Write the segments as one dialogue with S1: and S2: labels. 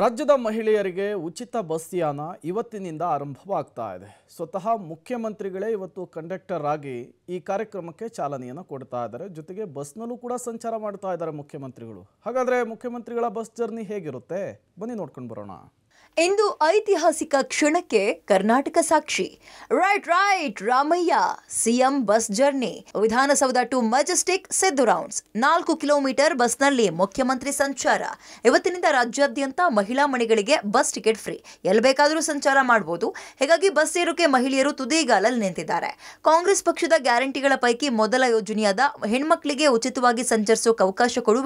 S1: ರಾಜ್ಯದ ಮಹಿಳೆಯರಿಗೆ ಉಚಿತ ಬಸ್ ಯಾನ ಇವತ್ತಿನಿಂದ ಆರಂಭವಾಗ್ತಾ ಇದೆ ಸ್ವತಃ ಮುಖ್ಯಮಂತ್ರಿಗಳೇ ಇವತ್ತು ಕಂಡಕ್ಟರ್ ಆಗಿ ಈ ಕಾರ್ಯಕ್ರಮಕ್ಕೆ ಚಾಲನೆಯನ್ನು ಕೊಡ್ತಾ ಇದ್ದಾರೆ ಜೊತೆಗೆ ಬಸ್ನಲ್ಲೂ ಕೂಡ ಸಂಚಾರ ಮಾಡ್ತಾ ಇದ್ದಾರೆ ಮುಖ್ಯಮಂತ್ರಿಗಳು ಹಾಗಾದರೆ ಮುಖ್ಯಮಂತ್ರಿಗಳ ಬಸ್ ಜರ್ನಿ ಹೇಗಿರುತ್ತೆ
S2: ಬನ್ನಿ ನೋಡ್ಕೊಂಡು ಬರೋಣ ಇಂದು ಐತಿಹಾಸಿಕ ಕ್ಷಣಕ್ಕೆ ಕರ್ನಾಟಕ ಸಾಕ್ಷಿ right right Ramaiah CM bus journey Vidhana Soudha to Majestic Siddu rounds ನಾಲ್ಕು ಕಿಲೋಮೀಟರ್ ಬಸ್ನಲ್ಲಿ ಮುಖ್ಯಮಂತ್ರಿ ಸಂಚಾರ ಇವತ್ತಿನಿಂದ ರಾಜ್ಯಾದ್ಯಂತ ಮಹಿಳಾ ಮನೆಗಳಿಗೆ ಬಸ್ ಟಿಕೆಟ್ ಫ್ರೀ ಎಲ್ಲಿ ಬೇಕಾದರೂ ಸಂಚಾರ ಮಾಡಬಹುದು ಹೀಗಾಗಿ ಬಸ್ ಸೇರೋಕೆ ಮಹಿಳೆಯರು ತುದಿಗಾಲಲ್ಲಿ ನಿಂತಿದ್ದಾರೆ ಕಾಂಗ್ರೆಸ್ ಪಕ್ಷದ ಗ್ಯಾರಂಟಿಗಳ ಪೈಕಿ ಮೊದಲ ಯೋಜನೆಯಾದ ಹೆಣ್ಮಕ್ಳಿಗೆ ಉಚಿತವಾಗಿ ಸಂಚರಿಸೋಕೆ ಅವಕಾಶ ಕೊಡುವ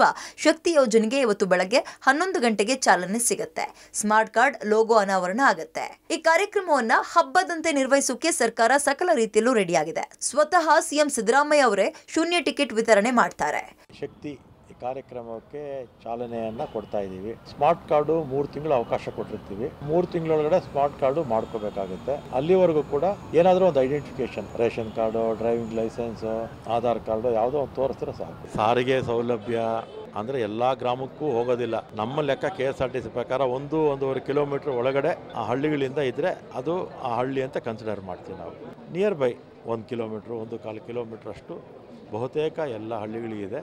S2: ಶಕ್ತಿ ಯೋಜನೆಗೆ ಇವತ್ತು ಬೆಳಗ್ಗೆ ಹನ್ನೊಂದು ಗಂಟೆಗೆ ಚಾಲನೆ ಸಿಗುತ್ತೆ ಸ್ಮಾರ್ಟ್ ಕಾರ್ಡ್ ಲೋಗೋ ಅನಾವರಣ ಆಗುತ್ತೆ ಈ ಕಾರ್ಯಕ್ರಮವನ್ನ ಹಬ್ಬದಂತೆ ನಿರ್ವಹಿಸೋಕೆ ಸರ್ಕಾರ ಸಕಲ ರೀತಿಯಲ್ಲೂ ರೆಡಿಯಾಗಿದೆ ಸ್ವತಃ ಸಿಎಂ ಸಿದ್ದರಾಮಯ್ಯ ಅವರೇ ಶೂನ್ಯ ಟಿಕೆಟ್ ವಿತರಣೆ ಮಾಡ್ತಾರೆ
S3: ಶಕ್ತಿ ಈ ಕಾರ್ಯಕ್ರಮಕ್ಕೆ ಚಾಲನೆಯನ್ನು ಕೊಡ್ತಾ ಇದ್ದೀವಿ ಸ್ಮಾರ್ಟ್ ಕಾರ್ಡು ಮೂರು ತಿಂಗಳು ಅವಕಾಶ ಕೊಟ್ಟಿರ್ತೀವಿ ಮೂರು ತಿಂಗಳೊಳಗಡೆ ಸ್ಮಾರ್ಟ್ ಕಾರ್ಡು ಮಾಡ್ಕೋಬೇಕಾಗುತ್ತೆ ಅಲ್ಲಿವರೆಗೂ ಕೂಡ ಏನಾದರೂ ಒಂದು identification ration card driving licence Aadhaar card ಯಾವುದೋ ಒಂದು ತೋರಿಸಿದ್ರೆ ಸಾಕು ಸಾರಿಗೆ ಸೌಲಭ್ಯ ಅಂದರೆ ಎಲ್ಲ ಗ್ರಾಮಕ್ಕೂ ಹೋಗೋದಿಲ್ಲ ನಮ್ಮ ಲೆಕ್ಕ K S R T C ಪ್ರಕಾರ ಒಂದು ಒಂದೂವರೆ ಕಿಲೋಮೀಟರ್ ಒಳಗಡೆ ಆ ಹಳ್ಳಿಗಳಿಂದ ಇದ್ದರೆ ಅದು ಆ ಹಳ್ಳಿ ಅಂತ ಕನ್ಸಿಡರ್ ಮಾಡ್ತೀವಿ ನಾವು ನಿಯರ್ ಬೈ ಒಂದು ಕಿಲೋಮೀಟ್ರು ಒಂದು ಕಾಲು ಕಿಲೋಮೀಟ್ರ್ ಅಷ್ಟು ಬಹುತೇಕ ಎಲ್ಲ ಹಳ್ಳಿಗಳಿಗಿದೆ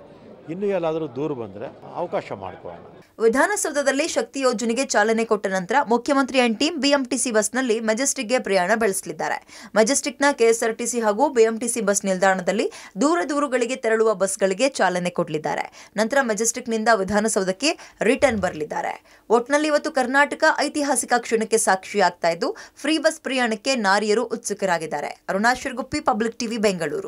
S3: ಇನ್ನೂ ಎಲ್ಲಾದರೂ ದೂರ ಬಂದರೆ ಅವಕಾಶ ಮಾಡಿಕೊಳ್ಳೋಣ
S2: ವಿಧಾನಸೌಧದಲ್ಲಿ ಶಕ್ತಿ ಯೋಜನೆಗೆ ಚಾಲನೆ ಕೊಟ್ಟ ನಂತರ ಮುಖ್ಯಮಂತ್ರಿ ಅಂಡ್ ಟೀಮ್ ಬಿಎಂಟಿಸಿ ಬಸ್ನಲ್ಲಿ ಮೆಜೆಸ್ಟಿಕ್ಗೆ ಪ್ರಯಾಣ ಬೆಳೆಸಲಿದ್ದಾರೆ ಮೆಜೆಸ್ಟಿಕ್ನ ಕೆಎಸ್ಆರ್ಟಿಸಿ ಹಾಗೂ ಬಿಎಂಟಿಸಿ ಬಸ್ ನಿಲ್ದಾಣದಲ್ಲಿ ದೂರ ದೂರುಗಳಿಗೆ ತೆರಳುವ ಬಸ್ಗಳಿಗೆ ಚಾಲನೆ ಕೊಡಲಿದ್ದಾರೆ ನಂತರ ಮೆಜೆಸ್ಟಿಕ್ನಿಂದ ವಿಧಾನಸೌಧಕ್ಕೆ ರಿಟರ್ನ್ ಬರಲಿದ್ದಾರೆ ಒಟ್ನಲ್ಲಿ ಇವತ್ತು ಕರ್ನಾಟಕ ಐತಿಹಾಸಿಕ ಕ್ಷಣಕ್ಕೆ ಸಾಕ್ಷಿಯಾಗ್ತಾ ಇದ್ದು ಫ್ರೀ ಬಸ್ ಪ್ರಯಾಣಕ್ಕೆ ನಾರಿಯರು ಉತ್ಸುಕರಾಗಿದ್ದಾರೆ ಅರುಣಾಶ್ವರ್ ಗುಪ್ಪಿ ಪಬ್ಲಿಕ್ ಟಿವಿ ಬೆಂಗಳೂರು